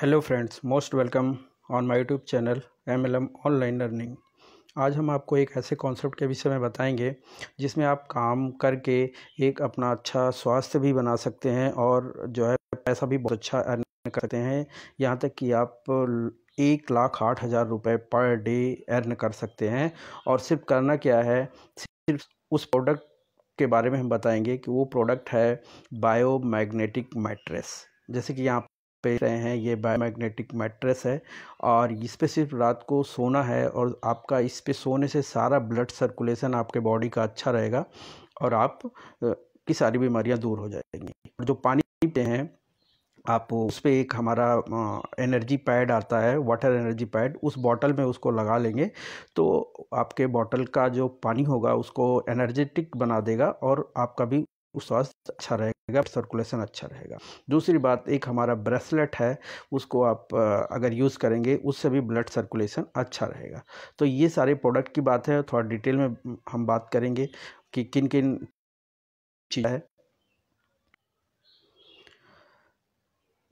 hello friends most welcome on my YouTube channel M L M online learning आज हम आपको एक ऐसे कॉन्सेप्ट के विषय में बताएंगे जिसमें आप काम करके एक अपना अच्छा स्वास्थ्य भी बना सकते हैं और जो है पैसा भी बहुत अच्छा अर्न करते हैं यहाँ तक कि आप एक लाख आठ हज़ार रुपये पर डे अर्न कर सकते हैं और सिर्फ करना क्या है सिर्फ उस प्रोडक्ट के बारे में हम बताएँगे कि वो प्रोडक्ट है बायो मैग्नेटिक मैट्रेस जैसे कि यहाँ पे रहे हैं ये बायोमैग्नेटिक मैट्रेस है और इस पर सिर्फ रात को सोना है और आपका इस पर सोने से सारा ब्लड सर्कुलेशन आपके बॉडी का अच्छा रहेगा और आप की सारी बीमारियां दूर हो जाएंगी और जो पानी पीते हैं आप उस पर एक हमारा एनर्जी पैड आता है वाटर एनर्जी पैड उस बॉटल में उसको लगा लेंगे तो आपके बॉटल का जो पानी होगा उसको एनर्जेटिक बना देगा और आपका भी स्वास्थ्य अच्छा रहेगा सर्कुलेशन अच्छा रहेगा दूसरी बात एक हमारा ब्रेसलेट है उसको आप अगर यूज़ करेंगे उससे भी ब्लड सर्कुलेशन अच्छा रहेगा तो ये सारे प्रोडक्ट की बात है थोड़ा डिटेल में हम बात करेंगे कि किन किन चीज़ है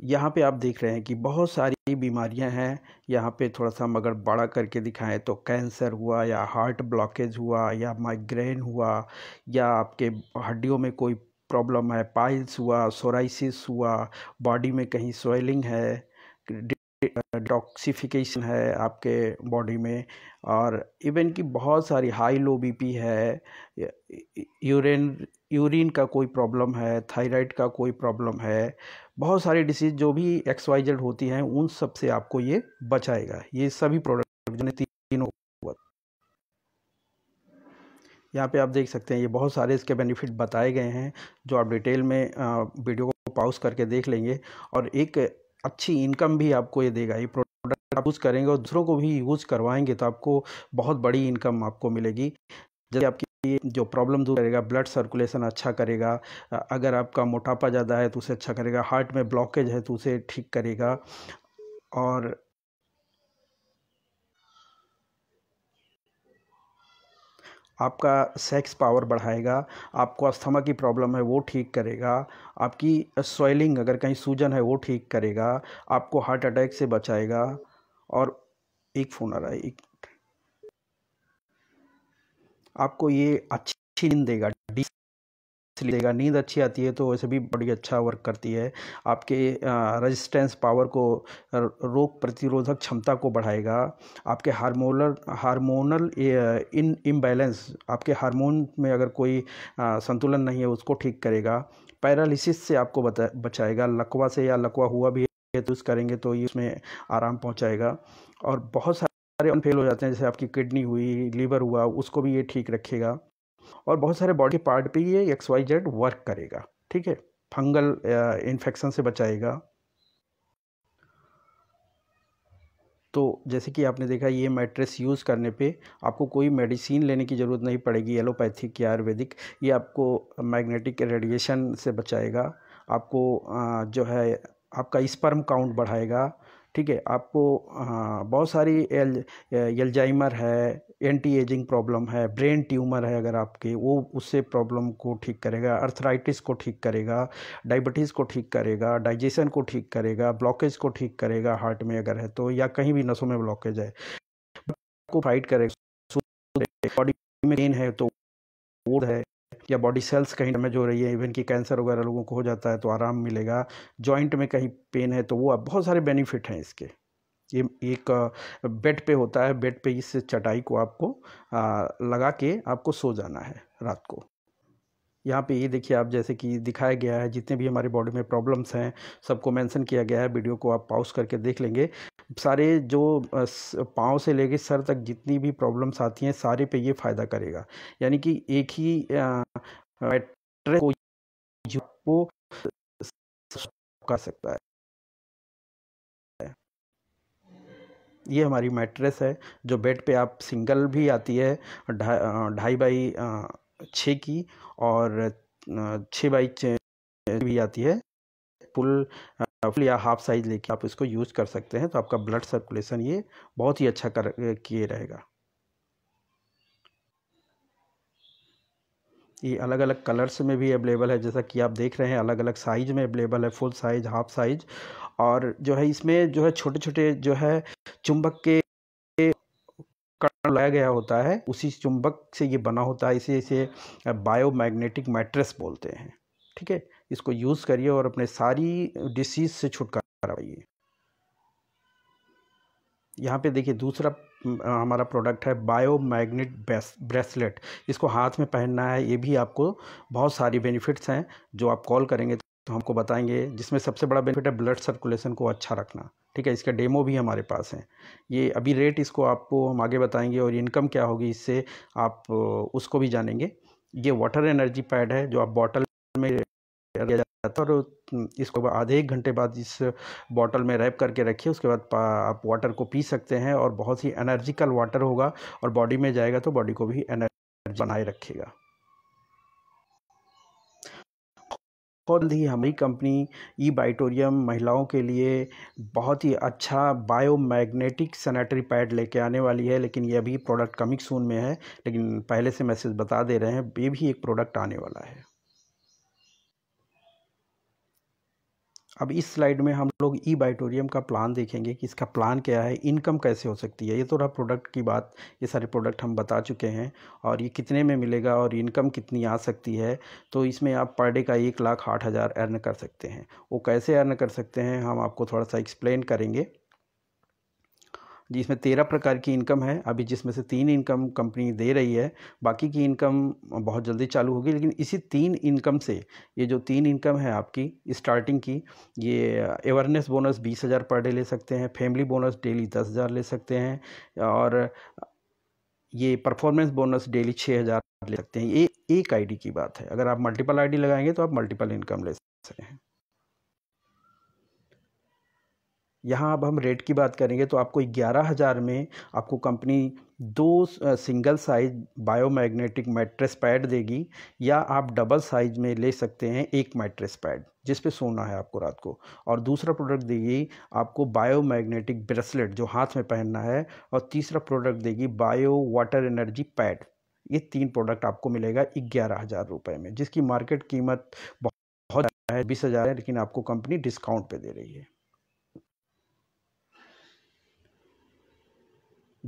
यहाँ पे आप देख रहे हैं कि बहुत सारी बीमारियाँ हैं यहाँ पे थोड़ा सा मगर बड़ा करके दिखाएं तो कैंसर हुआ या हार्ट ब्लॉकेज हुआ या माइग्रेन हुआ या आपके हड्डियों में कोई प्रॉब्लम है पाइल्स हुआ सोराइसिस हुआ बॉडी में कहीं स्वेलिंग है डिटॉक्सीफिकेशन है आपके बॉडी में और इवन की बहुत सारी हाई लो बीपी है यूरिन यूरिन का कोई प्रॉब्लम है थायराइड का कोई प्रॉब्लम है बहुत सारी डिसीज जो भी जेड होती हैं उन सब से आपको ये बचाएगा ये सभी प्रोडक्ट तीनों यहाँ पे आप देख सकते हैं ये बहुत सारे इसके बेनिफिट बताए गए हैं जो आप डिटेल में वीडियो को पाउस करके देख लेंगे और एक अच्छी इनकम भी आपको ये देगा ये प्रोडक्ट आप यूज़ करेंगे और दूसरों को भी यूज़ करवाएंगे तो आपको बहुत बड़ी इनकम आपको मिलेगी जैसे आपकी जो प्रॉब्लम दूर करेगा ब्लड सर्कुलेशन अच्छा करेगा अगर आपका मोटापा ज़्यादा है तो उसे अच्छा करेगा हार्ट में ब्लॉकेज है तो उसे ठीक करेगा और आपका सेक्स पावर बढ़ाएगा आपको अस्थमा की प्रॉब्लम है वो ठीक करेगा आपकी स्वेलिंग अगर कहीं सूजन है वो ठीक करेगा आपको हार्ट अटैक से बचाएगा और एक फ़ोन आ रहा है एक आपको ये अच्छी नींद देगा लीजिएगा नींद अच्छी आती है तो वैसे भी बड़ी अच्छा वर्क करती है आपके रजिस्टेंस पावर को रोग प्रतिरोधक क्षमता को बढ़ाएगा आपके हार्मोनल हार्मोनल इन इम्बैलेंस आपके हार्मोन में अगर कोई संतुलन नहीं है उसको ठीक करेगा पैरालिसिस से आपको बता बचाएगा लकवा से या लकवा हुआ भी है तो करेंगे तो ये उसमें आराम पहुँचाएगा और बहुत सारे फेल हो जाते हैं जैसे आपकी किडनी हुई लीवर हुआ उसको भी ये ठीक रखेगा और बहुत सारे बॉडी के पार्ट पे ये एक्स वाई जेड वर्क करेगा ठीक है फंगल इन्फेक्शन uh, से बचाएगा तो जैसे कि आपने देखा ये मैट्रेस यूज़ करने पे आपको कोई मेडिसिन लेने की ज़रूरत नहीं पड़ेगी एलोपैथिक या आयुर्वेदिक ये आपको मैग्नेटिक रेडिएशन से बचाएगा आपको uh, जो है आपका स्पर्म काउंट बढ़ाएगा ठीक है आपको बहुत सारी एल एल्जाइमर है एंटी एजिंग प्रॉब्लम है ब्रेन ट्यूमर है अगर आपके वो उससे प्रॉब्लम को ठीक करेगा अर्थराइटिस को ठीक करेगा डायबिटीज़ को ठीक करेगा डाइजेशन को ठीक करेगा ब्लॉकेज को ठीक करेगा हार्ट में अगर है तो या कहीं भी नसों में ब्लॉकेज है आपको फाइट करेगा बॉडी में पेन है तो वो है या बॉडी सेल्स कहीं डैमेज हो रही है इवन कि कैंसर वगैरह लोगों को हो जाता है तो आराम मिलेगा जॉइंट में कहीं पेन है तो वो बहुत सारे बेनिफिट हैं इसके ये एक बेड पे होता है बेड पे इस चटाई को आपको लगा के आपको सो जाना है रात को यहाँ पे ये देखिए आप जैसे कि दिखाया गया है जितने भी हमारे बॉडी में प्रॉब्लम्स हैं सबको मेंशन किया गया है वीडियो को आप पॉज करके देख लेंगे सारे जो पाँव से लेके सर तक जितनी भी प्रॉब्लम्स आती हैं सारे पे ये फ़ायदा करेगा यानी कि एक ही मैट्रेस को जो कर सकता है ये हमारी मैट्रेस है जो बेड पे आप सिंगल भी आती है ढाई धा, बाई छः की और छः बाई भी आती है फुल फुल या हाफ साइज लेके आप इसको यूज़ कर सकते हैं तो आपका ब्लड सर्कुलेशन ये बहुत ही अच्छा कर किए रहेगा ये अलग अलग कलर्स में भी अवेलेबल है जैसा कि आप देख रहे हैं अलग अलग साइज में अवेलेबल है फुल साइज हाफ साइज और जो है इसमें जो है छोटे छोटे जो है चुंबक के कण लाया गया होता है उसी चुंबक से ये बना होता है इसे इसे बायोमैग्नेटिक मैट्रेस बोलते हैं ठीक है इसको यूज़ करिए और अपने सारी डिसीज से छुटकारा पाइए यहाँ पे देखिए दूसरा हमारा प्रोडक्ट है बायो मैग्नेट ब्रेसलेट इसको हाथ में पहनना है ये भी आपको बहुत सारी बेनिफिट्स हैं जो आप कॉल करेंगे तो हमको बताएंगे जिसमें सबसे बड़ा बेनिफिट है ब्लड सर्कुलेशन को अच्छा रखना ठीक है इसका डेमो भी हमारे पास है ये अभी रेट इसको आपको हम आगे बताएंगे और इनकम क्या होगी इससे आप उसको भी जानेंगे ये वाटर एनर्जी पैड है जो आप बॉटल में जाता है और इसको आधे एक घंटे बाद इस बॉटल में रैप करके रखिए उसके बाद आप वाटर को पी सकते हैं और बहुत ही एनर्जिकल वाटर होगा और बॉडी में जाएगा तो बॉडी को भी एनर्जी बनाए रखेगा जल्द ही हमारी कंपनी ई बाइटोरियम महिलाओं के लिए बहुत ही अच्छा बायोमैग्नेटिक सैनिटरी पैड लेके आने वाली है लेकिन यह भी प्रोडक्ट कमिंग सून में है लेकिन पहले से मैसेज बता दे रहे हैं ये भी एक प्रोडक्ट आने वाला है अब इस स्लाइड में हम लोग ई बाइटोरियम का प्लान देखेंगे कि इसका प्लान क्या है इनकम कैसे हो सकती है ये तो रहा प्रोडक्ट की बात ये सारे प्रोडक्ट हम बता चुके हैं और ये कितने में मिलेगा और इनकम कितनी आ सकती है तो इसमें आप पर डे का एक लाख आठ हज़ार अर्न कर सकते हैं वो कैसे अर्न कर सकते हैं हम आपको थोड़ा सा एक्सप्लेन करेंगे जिसमें तेरह प्रकार की इनकम है अभी जिसमें से तीन इनकम कंपनी दे रही है बाकी की इनकम बहुत जल्दी चालू होगी लेकिन इसी तीन इनकम से ये जो तीन इनकम है आपकी स्टार्टिंग की ये अवेयरनेस बोनस बीस हज़ार पर डे ले सकते हैं फैमिली बोनस डेली दस हज़ार ले सकते हैं और ये परफॉर्मेंस बोनस डेली छः हज़ार ले सकते हैं ये एक आईडी की बात है अगर आप मल्टीपल आईडी लगाएंगे तो आप मल्टीपल इनकम ले सकते हैं यहाँ अब हम रेट की बात करेंगे तो आपको ग्यारह हज़ार में आपको कंपनी दो single size biomagnetic mattress pad देगी या आप डबल साइज में ले सकते हैं एक मैट्रेस पैड जिस पे सोना है आपको रात को और दूसरा प्रोडक्ट देगी आपको बायोमैग्नेटिक ब्रेसलेट जो हाथ में पहनना है और तीसरा प्रोडक्ट देगी बायो वाटर एनर्जी पैड ये तीन प्रोडक्ट आपको मिलेगा ग्यारह हज़ार रुपये में जिसकी मार्केट कीमत बहुत है बीस हज़ार है लेकिन आपको कंपनी डिस्काउंट पे दे रही है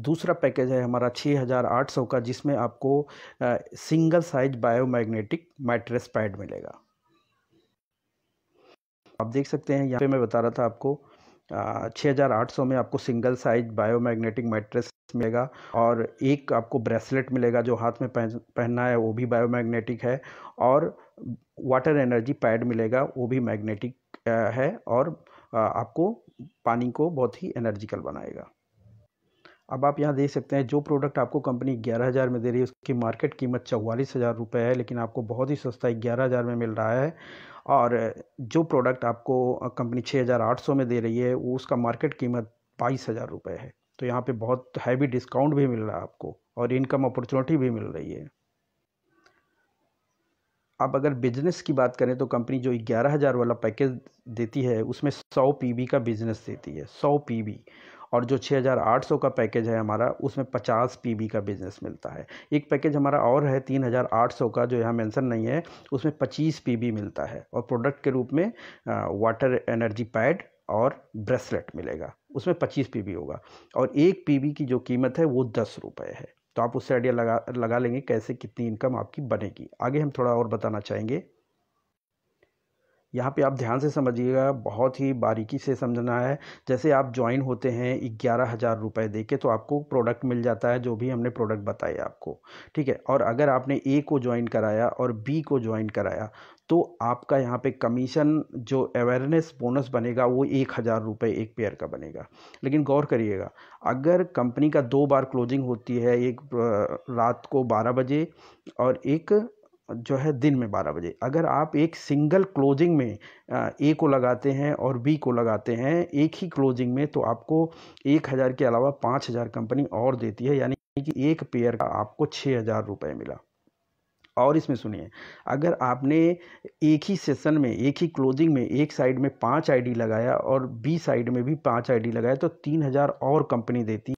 दूसरा पैकेज है हमारा 6800 का जिसमें आपको single size biomagnetic mattress pad मिलेगा आप देख सकते हैं यहाँ पे मैं बता रहा था आपको छः हज़ार आठ सौ में आपको सिंगल साइज बायोमैग्नेटिक मैट्रेस मिलेगा और एक आपको ब्रेसलेट मिलेगा जो हाथ में पहन पहनना है वो भी बायोमैग्नेटिक है और वाटर एनर्जी पैड मिलेगा वो भी मैग्नेटिक है और आपको पानी को बहुत ही एनर्जिकल बनाएगा अब आप यहाँ देख सकते हैं जो प्रोडक्ट आपको कंपनी ग्यारह हज़ार में दे रही है उसकी मार्केट कीमत चौवालीस हज़ार रुपये है लेकिन आपको बहुत ही सस्ता ग्यारह हज़ार में मिल रहा है और जो प्रोडक्ट आपको कंपनी छः हज़ार आठ सौ में दे रही है वो उसका मार्केट कीमत बाईस हज़ार रुपये है तो यहाँ पे बहुत हैवी डिस्काउंट भी मिल रहा है आपको और इनकम अपॉर्चुनिटी भी मिल रही है अब अगर बिजनेस की बात करें तो कंपनी जो ग्यारह हज़ार वाला पैकेज देती है उसमें सौ पी का बिजनेस देती है सौ पी और जो 6800 का पैकेज है हमारा उसमें 50 पीबी का बिजनेस मिलता है एक पैकेज हमारा और है 3800 का जो यहाँ मेंशन नहीं है उसमें 25 पीबी मिलता है और प्रोडक्ट के रूप में वाटर एनर्जी पैड और ब्रेसलेट मिलेगा उसमें 25 पीबी होगा और एक पीबी की जो कीमत है वो दस रुपये है तो आप उससे आइडिया लगा लगा लेंगे कैसे कितनी इनकम आपकी बनेगी आगे हम थोड़ा और बताना चाहेंगे यहाँ पे आप ध्यान से समझिएगा बहुत ही बारीकी से समझना है जैसे आप ज्वाइन होते हैं ग्यारह हज़ार रुपये दे के तो आपको प्रोडक्ट मिल जाता है जो भी हमने प्रोडक्ट बताया आपको ठीक है और अगर आपने ए को ज्वाइन कराया और बी को ज्वाइन कराया तो आपका यहाँ पे कमीशन जो अवेयरनेस बोनस बनेगा वो एक हज़ार रुपये एक पेयर का बनेगा लेकिन गौर करिएगा अगर कंपनी का दो बार क्लोजिंग होती है एक रात को बारह बजे और एक जो है दिन में बारह बजे अगर आप एक सिंगल क्लोजिंग में ए को लगाते हैं और बी को लगाते हैं एक ही क्लोजिंग में तो आपको एक हज़ार के अलावा पाँच हज़ार कंपनी और देती है यानी कि एक पेयर का आपको छः हज़ार रुपये मिला और इसमें सुनिए अगर आपने एक ही सेशन में एक ही क्लोजिंग में एक साइड में पाँच आईडी लगाया और बी साइड में भी पाँच आईडी लगाया तो तीन हज़ार और कंपनी देती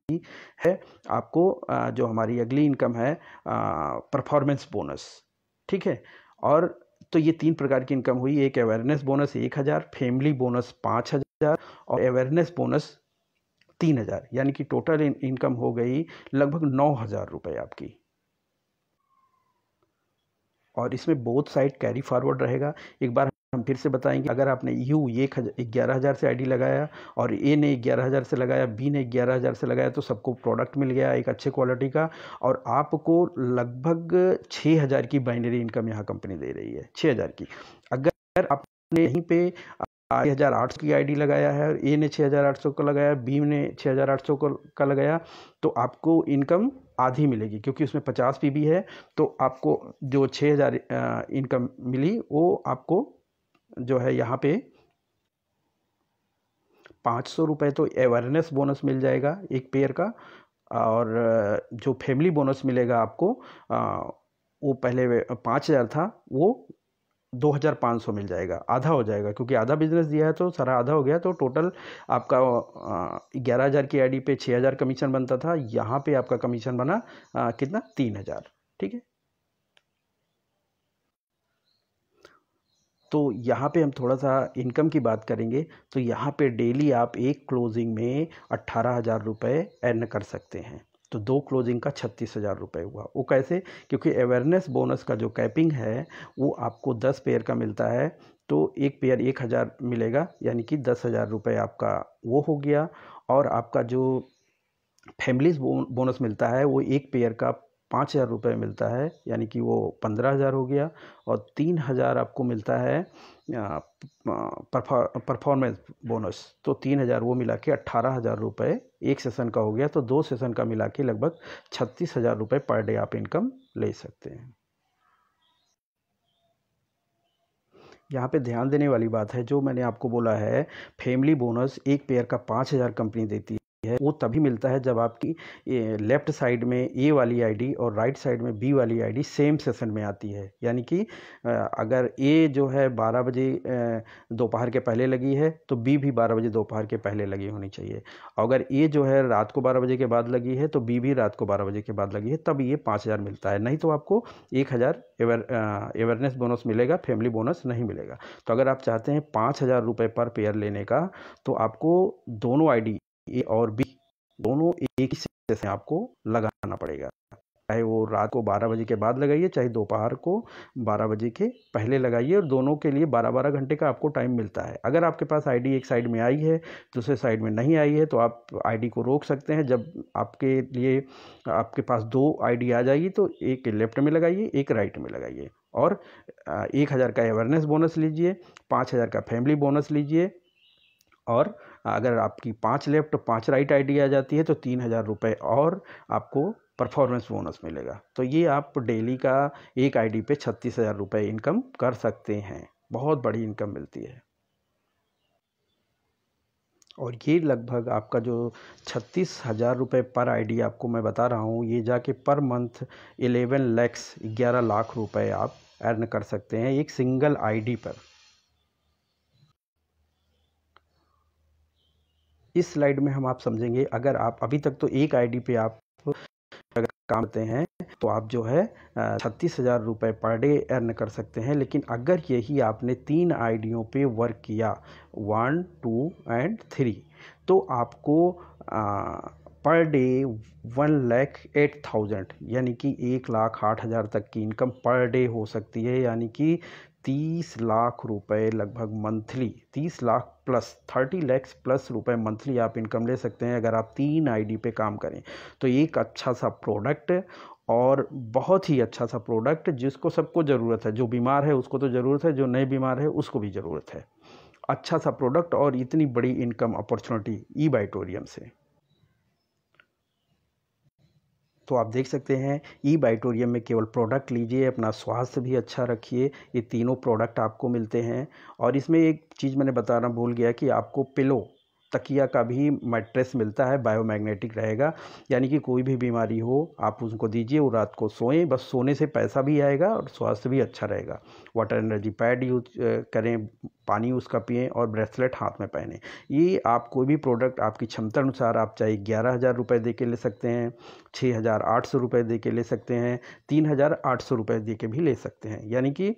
है आपको जो हमारी अगली इनकम है परफॉर्मेंस बोनस ठीक है और तो ये तीन प्रकार की इनकम हुई एक अवेयरनेस बोनस एक हज़ार फैमिली बोनस पाँच हज़ार और अवेयरनेस बोनस तीन हज़ार यानी कि टोटल इनकम हो गई लगभग नौ हज़ार रुपये आपकी और इसमें बोथ साइड कैरी फॉरवर्ड रहेगा एक बार हम फिर से बताएंगे अगर आपने यू ये ग्यारह हज़ार से आईडी लगाया और ए ने ग्यारह हज़ार से लगाया बी ने ग्यारह हज़ार से लगाया तो सबको प्रोडक्ट मिल गया एक अच्छे क्वालिटी का और आपको लगभग छः हज़ार की बाइनरी इनकम यहाँ कंपनी दे रही है छः हज़ार की अगर आपने यहीं पे छः हज़ार आठ सौ की आईडी लगाया है और ए ने छः हज़ार आठ सौ का लगाया बी ने छः हज़ार आठ सौ का लगाया तो आपको इनकम आधी मिलेगी क्योंकि उसमें पचास पी है तो आपको जो छः हज़ार इनकम मिली वो आपको जो है यहाँ पे पाँच सौ रुपये तो अवेयरनेस बोनस मिल जाएगा एक पेयर का और जो फैमिली बोनस मिलेगा आपको वो पहले पाँच हज़ार था वो दो हज़ार पाँच सौ मिल जाएगा आधा हो जाएगा क्योंकि आधा बिजनेस दिया है तो सारा आधा हो गया तो टोटल आपका ग्यारह हज़ार की आईडी पे छः हज़ार कमीशन बनता था यहाँ पे आपका कमीशन बना आ, कितना तीन हज़ार ठीक है तो यहाँ पे हम थोड़ा सा इनकम की बात करेंगे तो यहाँ पे डेली आप एक क्लोजिंग में अट्ठारह हज़ार रुपये अर्न कर सकते हैं तो दो क्लोजिंग का छत्तीस हज़ार रुपये हुआ वो कैसे क्योंकि अवेयरनेस बोनस का जो कैपिंग है वो आपको दस पेयर का मिलता है तो एक पेयर एक हज़ार मिलेगा यानी कि दस हज़ार रुपये आपका वो हो गया और आपका जो फैमिलीज बोनस मिलता है वो एक पेयर का पाँच हज़ार रुपये मिलता है यानी कि वो पंद्रह हज़ार हो गया और तीन हज़ार आपको मिलता है परफॉर्मेंस बोनस तो तीन हज़ार वो मिला के अट्ठारह हज़ार रुपये एक सेशन का हो गया तो दो सेशन का मिला के लगभग छत्तीस हज़ार रुपये पर डे आप इनकम ले सकते हैं यहाँ पे ध्यान देने वाली बात है जो मैंने आपको बोला है फैमिली बोनस एक पेयर का पाँच हज़ार कंपनी देती है वो तभी मिलता है जब आपकी लेफ्ट साइड में ए वाली आईडी और राइट साइड में बी वाली आईडी सेम सेशन में आती है यानी कि अगर ए जो है 12 बजे दोपहर के पहले लगी है तो बी भी 12 बजे दोपहर के पहले लगी होनी चाहिए अगर ए जो है रात को 12 बजे के बाद लगी है तो बी भी रात को 12 बजे के बाद लगी है तब ये पाँच हज़ार मिलता है नहीं तो आपको एक हज़ार एवर अवेयरनेस बोनस मिलेगा फैमिली बोनस नहीं मिलेगा तो अगर आप चाहते हैं पाँच हज़ार रुपये पर पेयर लेने का तो आपको दोनों आई ए और बी दोनों एक ही सेशन आपको लगाना पड़ेगा चाहे वो रात को 12 बजे के बाद लगाइए चाहे दोपहर को 12 बजे के पहले लगाइए और दोनों के लिए 12-12 घंटे का आपको टाइम मिलता है अगर आपके पास आईडी एक साइड में आई है दूसरे साइड में नहीं आई है तो आप आईडी को रोक सकते हैं जब आपके लिए आपके पास दो आईडी आ जाएगी तो एक लेफ्ट में लगाइए एक राइट में लगाइए और एक हज़ार का अवेयरनेस बोनस लीजिए पाँच हज़ार का फैमिली बोनस लीजिए और अगर आपकी पाँच लेफ्ट पाँच राइट आईडी आ जाती है तो तीन हज़ार रुपये और आपको परफॉर्मेंस बोनस मिलेगा तो ये आप डेली का एक आईडी पे छत्तीस हज़ार रुपये इनकम कर सकते हैं बहुत बड़ी इनकम मिलती है और ये लगभग आपका जो छत्तीस हज़ार रुपये पर आईडी आपको मैं बता रहा हूँ ये जाके पर मंथ एलेवन लैक्स ग्यारह लाख रुपए आप अर्न कर सकते हैं एक सिंगल आईडी पर इस स्लाइड में हम आप समझेंगे अगर आप अभी तक तो एक आईडी पे आप अगर काम करते हैं तो आप जो है छत्तीस हज़ार रुपये पर डे अर्न कर सकते हैं लेकिन अगर यही आपने तीन आईडियों पे वर्क किया वन टू एंड थ्री तो आपको आ, per day one lakh eight thousand यानी कि एक लाख आठ हज़ार तक की इनकम पर डे हो सकती है यानी कि तीस लाख रुपए लगभग मंथली तीस lakh plus thirty lakhs plus रुपए मंथली आप इनकम ले सकते हैं अगर आप तीन आईडी पे काम करें तो एक अच्छा सा प्रोडक्ट और बहुत ही अच्छा सा प्रोडक्ट जिसको सबको ज़रूरत है जो बीमार है उसको तो ज़रूरत है जो नए बीमार है उसको भी ज़रूरत है अच्छा सा प्रोडक्ट और इतनी बड़ी इनकम अपॉर्चुनिटी ई बाइटोरियम से तो आप देख सकते हैं ई बाइटोरियम में केवल प्रोडक्ट लीजिए अपना स्वास्थ्य भी अच्छा रखिए ये तीनों प्रोडक्ट आपको मिलते हैं और इसमें एक चीज़ मैंने बताना भूल गया कि आपको पिलो तकिया का भी मैट्रेस मिलता है बायोमैग्नेटिक रहेगा यानी कि कोई भी बीमारी हो आप उनको दीजिए वो रात को सोएं बस सोने से पैसा भी आएगा और स्वास्थ्य भी अच्छा रहेगा वाटर एनर्जी पैड यूज करें पानी उसका पिए और ब्रेसलेट हाथ में पहने ये आप कोई भी प्रोडक्ट आपकी क्षमता अनुसार आप चाहे ग्यारह हज़ार रुपये दे के ले सकते हैं छः हज़ार आठ सौ रुपये दे के ले सकते हैं तीन हज़ार आठ सौ रुपये दे के भी ले सकते हैं यानी कि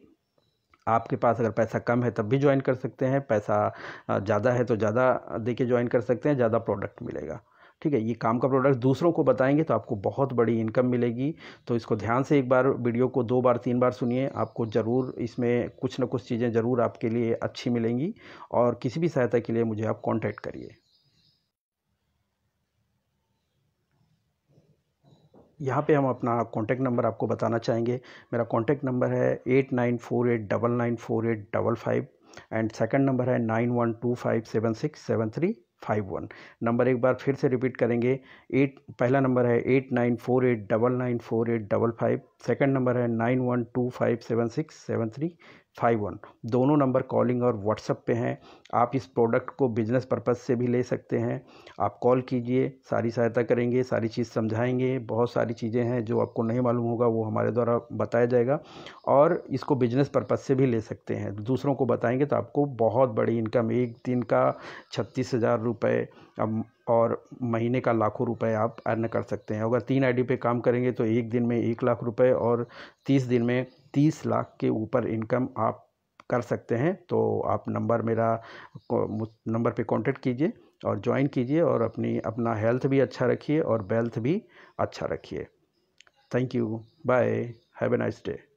आपके पास अगर पैसा कम है तब भी ज्वाइन कर सकते हैं पैसा ज़्यादा है तो ज़्यादा दे के ज्वाइन कर सकते हैं ज़्यादा प्रोडक्ट मिलेगा ठीक है ये काम का प्रोडक्ट दूसरों को बताएंगे तो आपको बहुत बड़ी इनकम मिलेगी तो इसको ध्यान से एक बार वीडियो को दो बार तीन बार सुनिए आपको ज़रूर इसमें कुछ ना कुछ चीज़ें ज़रूर आपके लिए अच्छी मिलेंगी और किसी भी सहायता के लिए मुझे आप कॉन्टैक्ट करिए यहाँ पे हम अपना कॉन्टैक्ट नंबर आपको बताना चाहेंगे मेरा कॉन्टैक्ट नंबर है eight nine four eight double nine four eight double five and second number है nine one two five seven six seven three five one number एक बार फिर से रिपीट करेंगे एट पहला नंबर है eight nine four eight double nine four eight double five second number है nine one two five seven six seven three five one दोनों number calling और व्हाट्सअप पे हैं आप इस प्रोडक्ट को बिजनेस पर्पज़ से भी ले सकते हैं आप कॉल कीजिए सारी सहायता करेंगे सारी चीज़ समझाएंगे बहुत सारी चीज़ें हैं जो आपको नहीं मालूम होगा वो हमारे द्वारा बताया जाएगा और इसको बिजनेस पर्पज़ से भी ले सकते हैं दूसरों को बताएंगे तो आपको बहुत बड़ी इनकम एक दिन का छत्तीस हज़ार रुपये और महीने का लाखों रुपए आप अर्न कर सकते हैं अगर तीन आईडी पे काम करेंगे तो एक दिन में एक लाख रुपए और तीस दिन में तीस लाख के ऊपर इनकम आप कर सकते हैं तो आप नंबर मेरा नंबर पे कांटेक्ट कीजिए और ज्वाइन कीजिए और अपनी अपना हेल्थ भी अच्छा रखिए और वेल्थ भी अच्छा रखिए thank you bye have a nice day